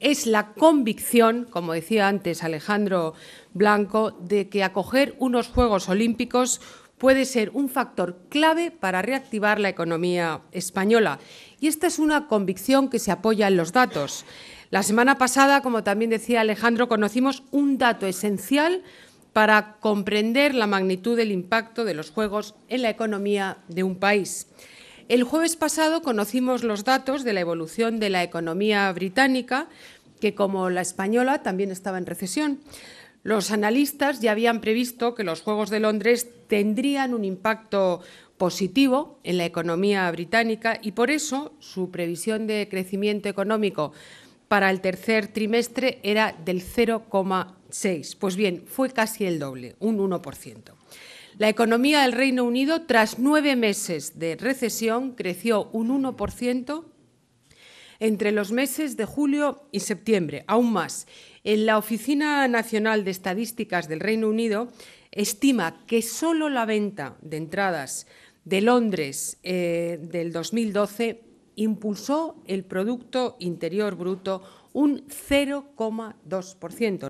es la convicción, como decía antes Alejandro Blanco, de que acoger unos Juegos Olímpicos puede ser un factor clave para reactivar la economía española. Y esta es una convicción que se apoya en los datos. La semana pasada, como también decía Alejandro, conocimos un dato esencial para comprender la magnitud del impacto de los Juegos en la economía de un país. El jueves pasado conocimos los datos de la evolución de la economía británica, que como la española también estaba en recesión. Los analistas ya habían previsto que los Juegos de Londres tendrían un impacto positivo en la economía británica y por eso su previsión de crecimiento económico para el tercer trimestre era del 0,6. Pues bien, fue casi el doble, un 1%. La economía del Reino Unido, tras nueve meses de recesión, creció un 1% entre los meses de julio y septiembre, aún más. En la Oficina Nacional de Estadísticas del Reino Unido estima que solo la venta de entradas de Londres eh, del 2012 impulsó el Producto Interior Bruto un 0,2%.